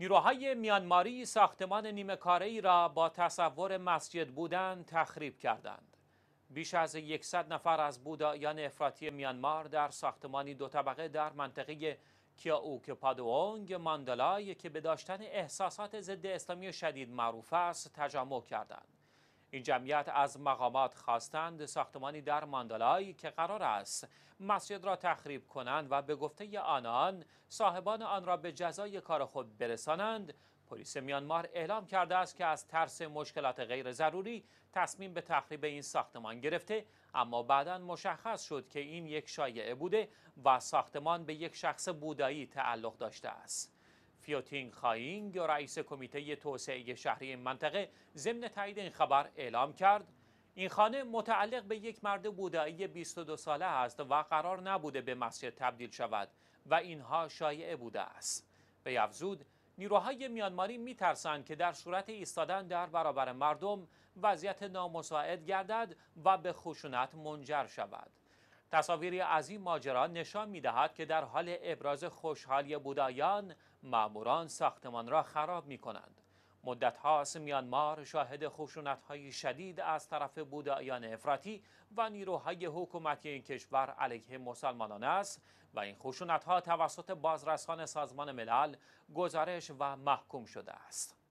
نیروهای میانماری ساختمان نیمه کاره را با تصور مسجد بودن تخریب کردند. بیش از 100 نفر از بودایان افراطی میانمار در ساختمانی دو طبقه در منطقه کیاوک پادوانگ ماندلای که به داشتن احساسات ضد اسلامی شدید معروف است تجمع کردند. این جمعیت از مقامات خواستند ساختمانی در ماندالای که قرار است مسجد را تخریب کنند و به گفته آنان صاحبان آن را به جزای کار خود برسانند پلیس میانمار اعلام کرده است که از ترس مشکلات غیر ضروری تصمیم به تخریب این ساختمان گرفته اما بعدا مشخص شد که این یک شایعه بوده و ساختمان به یک شخص بودایی تعلق داشته است فیوتینگ خاینگ رئیس کمیته توسعه شهری منطقه ضمن تایید این خبر اعلام کرد این خانه متعلق به یک مرد بودایی 22 ساله است و قرار نبوده به مسجد تبدیل شود و اینها شایعه بوده است. به افزود نیروهای میانماری میترسند که در صورت ایستادن در برابر مردم وضعیت نامساعد گردد و به خشونت منجر شود. تصاویری از این ماجرا نشان می دهد که در حال ابراز خوشحالی بودایان ماموران ساختمان را خراب می کنند. مدت هاست میانمار شاهد خشونت های شدید از طرف بودایان افراطی و نیروهای حکومتی این کشور علیه مسلمانان است و این خشونت ها توسط بازرسان سازمان ملل گزارش و محکوم شده است.